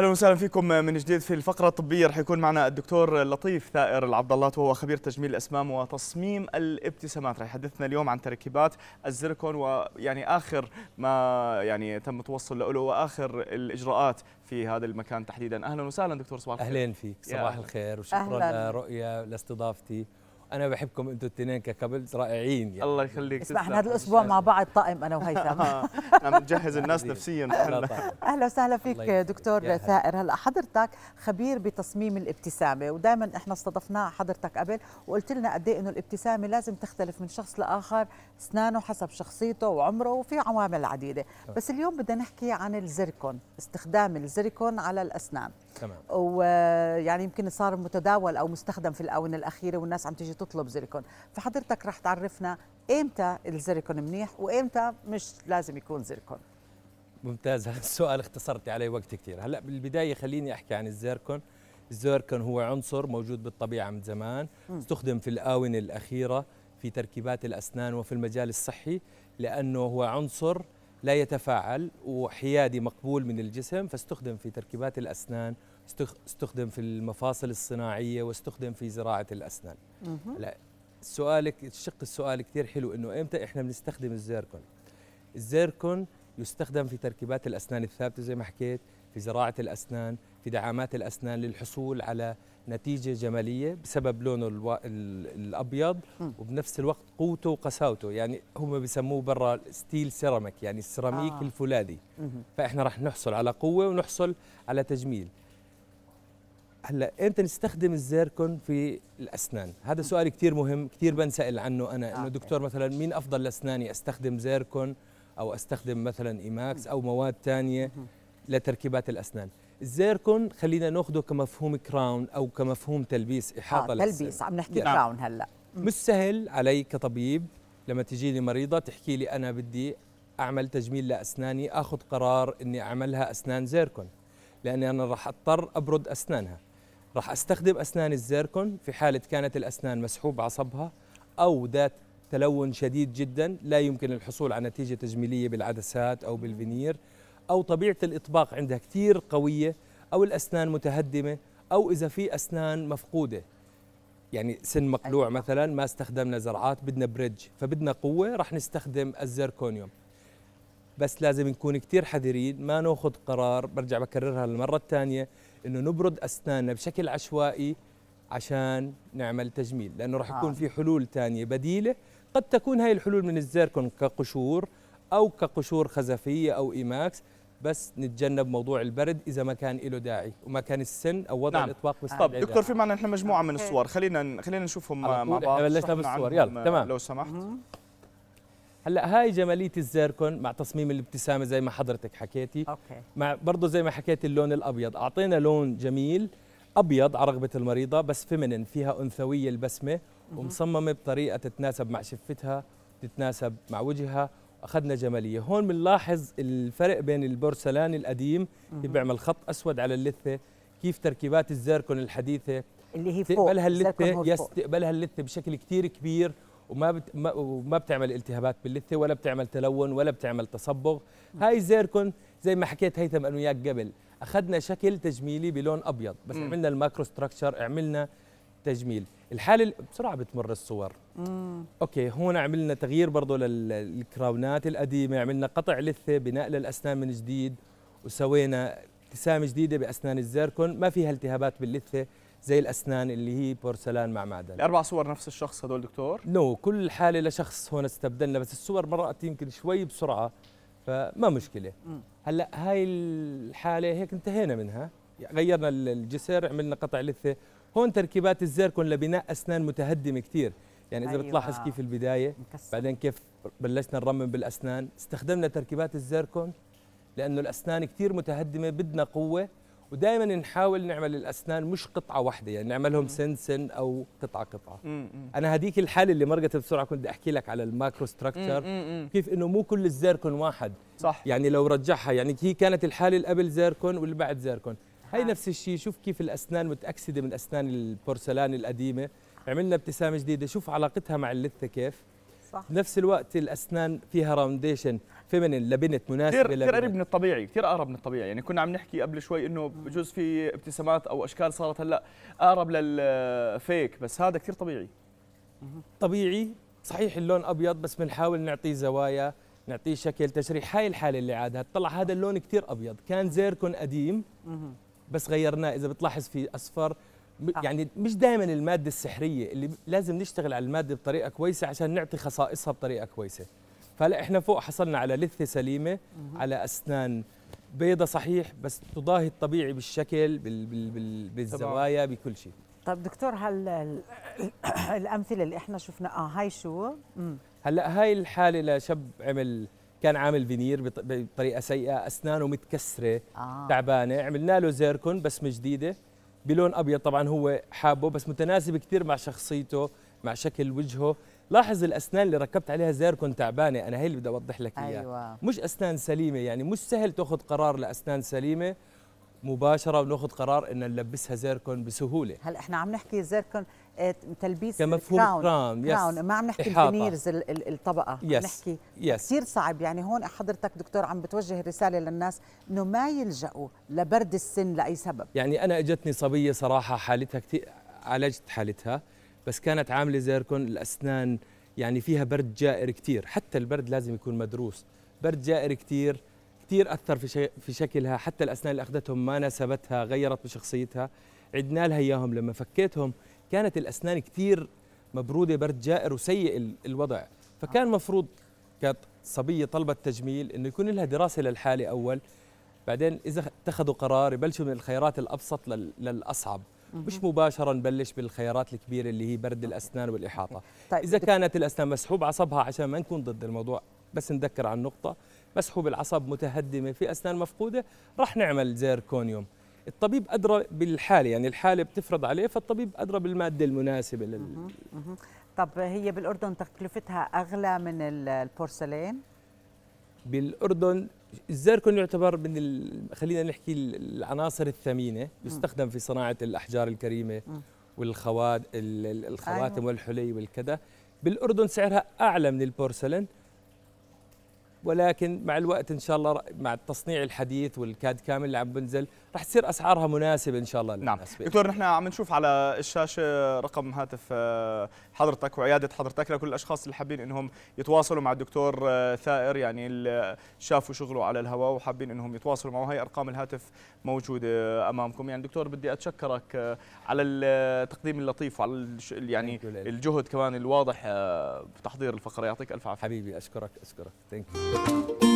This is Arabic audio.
اهلا وسهلا فيكم من جديد في الفقره الطبيه رح يكون معنا الدكتور لطيف ثائر الله وهو خبير تجميل الاسمام وتصميم الابتسامات رح يحدثنا اليوم عن تركيبات الزركون ويعني اخر ما يعني تم التوصل له واخر الاجراءات في هذا المكان تحديدا اهلا وسهلا دكتور صباح الخير اهلا فيك صباح الخير وشكرا رؤيا لاستضافتي انا بحبكم انتم الاثنين ككبلز رائعين يعني الله يخليك اسمع احنا هذا الاسبوع مع بعض طائم انا وهيثم آه، عم نجهز الناس نفسيا اهلا وسهلا فيك دكتور ثائر هلا حضرتك خبير بتصميم الابتسامه ودائما احنا استضفنا حضرتك قبل وقلت لنا قد ايه انه الابتسامه لازم تختلف من شخص لاخر اسنانه حسب شخصيته وعمره وفي عوامل عديده بس اليوم بدنا نحكي عن الزركون استخدام الزركون على الاسنان تمام ويعني يمكن صار متداول او مستخدم في الاونه الاخيره والناس عم تيجي تطلب زيركون فحضرتك رح تعرفنا امتى الزيركون منيح وامتى مش لازم يكون زيركون ممتاز هذا السؤال اختصرتي عليه وقت كثير هلا بالبدايه خليني احكي عن الزيركون الزيركون هو عنصر موجود بالطبيعه من زمان م. استخدم في الاونه الاخيره في تركيبات الاسنان وفي المجال الصحي لانه هو عنصر لا يتفاعل وحيادي مقبول من الجسم فاستخدم في تركيبات الأسنان استخدم في المفاصل الصناعية واستخدم في زراعة الأسنان لا سؤالك الشق السؤال كثير حلو انه امتى احنا بنستخدم الزيركون الزيركون يستخدم في تركيبات الاسنان الثابته زي ما حكيت في زراعه الاسنان في دعامات الاسنان للحصول على نتيجه جماليه بسبب لونه الو... الابيض م. وبنفس الوقت قوته وقساوته يعني هم بسموه برا ستيل سيراميك يعني السيراميك آه. الفولاذي فاحنا راح نحصل على قوه ونحصل على تجميل هلا انت نستخدم الزيركون في الاسنان هذا سؤال كثير مهم كثير بنسال عنه انا انه آه. دكتور مثلا مين افضل لاسناني استخدم زيركون او استخدم مثلا ايماكس او مواد ثانيه لتركيبات الاسنان زيركون خلينا ناخده كمفهوم كراون او كمفهوم تلبيس آه، احاطه آه تلبيس عم نحكي يعني كراون هلا نعم. مش سهل علي كطبيب لما تجيني مريضه تحكي لي انا بدي اعمل تجميل لاسناني اخذ قرار اني اعملها اسنان زيركون لاني انا راح اضطر ابرد اسنانها راح استخدم اسنان الزيركون في حاله كانت الاسنان مسحوب عصبها او ذات تلون شديد جدا لا يمكن الحصول على نتيجه تجميليه بالعدسات او بالفينير او طبيعه الاطباق عندها كثير قويه او الاسنان متهدمه او اذا في اسنان مفقوده يعني سن مقلوع أيوة. مثلا ما استخدمنا زرعات بدنا بريدج فبدنا قوه رح نستخدم الزركونيوم بس لازم نكون كثير حذرين ما ناخذ قرار برجع بكررها للمره الثانيه انه نبرد اسناننا بشكل عشوائي عشان نعمل تجميل لانه رح يكون آه. في حلول ثانيه بديله قد تكون هاي الحلول من الزيركون كقشور او كقشور خزفيه او ايماكس بس نتجنب موضوع البرد اذا ما كان له داعي وما كان السن او وضع نعم. الاطباق مستعد طب دكتور في معنا نحن مجموعه من الصور خلينا خلينا نشوفهم مع بعض بلشنا بالصور يلا تمام لو سمحت هلا هاي جماليه الزيركون مع تصميم الابتسامه زي ما حضرتك حكيتي أوكي. مع برضه زي ما حكيتي اللون الابيض اعطينا لون جميل ابيض على رغبه المريضه بس فيمنين فيها انثويه البسمه ومصممه بطريقه تتناسب مع شفتها تتناسب مع وجهها اخذنا جماليه هون بنلاحظ الفرق بين البورسلان القديم اللي بيعمل خط اسود على اللثه كيف تركيبات الزيركون الحديثه اللي هي فوق تقبلها اللثه يستقبلها تقبلها اللثه بشكل كثير كبير وما بت... ما... وما بتعمل التهابات باللثه ولا بتعمل تلون ولا بتعمل تصبغ هاي زيركون زي ما حكيت هيثم انا وياك قبل اخذنا شكل تجميلي بلون ابيض بس م. عملنا الماكرو ستراكشر عملنا تجميل الحاله بسرعه بتمر الصور مم. اوكي هون عملنا تغيير برضه للكراونات القديمه عملنا قطع لثه بناء للاسنان من جديد وسوينا ابتسامه جديده باسنان الزيركون ما فيها التهابات باللثه زي الاسنان اللي هي بورسلان مع معدن الاربع صور نفس الشخص هدول دكتور نو no, كل حاله لشخص هون استبدلنا بس الصور مرقت يمكن شوي بسرعه فما مشكله مم. هلا هاي الحاله هيك انتهينا منها غيرنا الجسر عملنا قطع لثه هون تركيبات الزيركون لبناء اسنان متهدمه كثير يعني اذا أيوة. بتلاحظ كيف البدايه مكسر. بعدين كيف بلشنا نرمم بالاسنان استخدمنا تركيبات الزيركون لانه الاسنان كثير متهدمه بدنا قوه ودائما نحاول نعمل الاسنان مش قطعه واحده يعني نعملهم سن سن او قطعه قطعه مم. انا هذيك الحاله اللي مرقت بسرعه كنت بدي احكي لك على الماكرو ستراكشر كيف انه مو كل الزيركون واحد صح يعني لو رجعها يعني هي كانت الحاله اللي قبل زيركون واللي بعد زيركون هاي آه. نفس الشيء شوف كيف الاسنان متاكسده من اسنان البورسلان القديمه عملنا ابتسامه جديده شوف علاقتها مع اللثه كيف صح نفس الوقت الاسنان فيها راونديشن فيمنين لبنت مناسبه كثير كثير قريب من الطبيعي كثير اقرب من الطبيعي يعني كنا عم نحكي قبل شوي انه بجوز في ابتسامات او اشكال صارت هلا اقرب للفيك بس هذا كثير طبيعي طبيعي صحيح اللون ابيض بس بنحاول نعطيه زوايا نعطيه شكل تشريح هاي الحاله اللي عادها طلع هذا اللون كثير ابيض كان زيركون قديم بس غيرناه اذا بتلاحظ في اصفر يعني مش دايما الماده السحريه اللي لازم نشتغل على الماده بطريقه كويسه عشان نعطي خصائصها بطريقه كويسه فهلا احنا فوق حصلنا على لثه سليمه على اسنان بيضه صحيح بس تضاهي الطبيعي بالشكل بال بال بال بالزوايا بكل شيء طب دكتور هل الامثله اللي احنا شفناها اه هاي شو هلا هاي الحاله لشاب عمل كان عامل فينير بطريقه سيئه اسنانه متكسره آه. تعبانه عملنا له زيركون بس جديده بلون ابيض طبعا هو حابه بس متناسب كثير مع شخصيته مع شكل وجهه لاحظ الاسنان اللي ركبت عليها كنت تعبانه انا هي اللي بدي اوضح لك اياها أيوة. مش اسنان سليمه يعني مش سهل تاخذ قرار لاسنان سليمه مباشره وناخذ قرار ان نلبسها زيركون بسهوله هلا احنا عم نحكي زيركون آه، تلبيس كمفهوم كراون, كراون. يس. ما عم نحكي إحاطة. الطبقه يس. عم نحكي يس. كثير صعب يعني هون حضرتك دكتور عم بتوجه رساله للناس انه ما يلجأوا لبرد السن لاي سبب يعني انا اجتني صبيه صراحه حالتها كثير عالجت حالتها بس كانت عامله زيركون الاسنان يعني فيها برد جائر كثير حتى البرد لازم يكون مدروس برد جائر كثير كثير أثر في, في شكلها حتى الأسنان اللي أخذتهم ما ناسبتها غيرت بشخصيتها عدنا لها إياهم لما فكيتهم كانت الأسنان كثير مبرودة برد جائر وسيء الوضع فكان مفروض صبيه طلبت تجميل أنه يكون لها دراسة للحالة أول بعدين إذا اتخذوا قرار يبلشوا من الخيارات الأبسط للأصعب مش مباشرة نبلش بالخيارات الكبيرة اللي هي برد الأسنان والإحاطة طيب إذا كانت الأسنان مسحوب عصبها عشان ما نكون ضد الموضوع بس نذكر عن نقطة مسحوب العصب متهدمه في اسنان مفقوده رح نعمل زيركونيوم الطبيب ادرى بالحاله يعني الحاله بتفرض عليه فالطبيب ادرى بالماده المناسبه لل طب هي بالاردن تكلفتها اغلى من البورسلين بالاردن الزيركون يعتبر من ال... خلينا نحكي العناصر الثمينه يستخدم في صناعه الاحجار الكريمه والخواتم الخواتم أيوه. والحلي والكذا بالاردن سعرها اعلى من البورسلين ولكن مع الوقت ان شاء الله مع التصنيع الحديث والكاد كامل اللي عم بنزل رح تصير اسعارها مناسبه ان شاء الله نعم دكتور نحن عم نشوف على الشاشه رقم هاتف آه، حضرتك وعياده حضرتك لكل الاشخاص اللي حابين انهم يتواصلوا مع الدكتور آه، ثائر يعني اللي شافوا شغله على الهواء وحابين انهم يتواصلوا معه هي ارقام الهاتف موجوده امامكم يعني دكتور بدي اتشكرك آه، على التقديم اللطيف وعلى يعني الجهد كمان الواضح بتحضير الفقره يعطيك الف عافيه حبيبي اشكرك اشكرك ثانك يو you.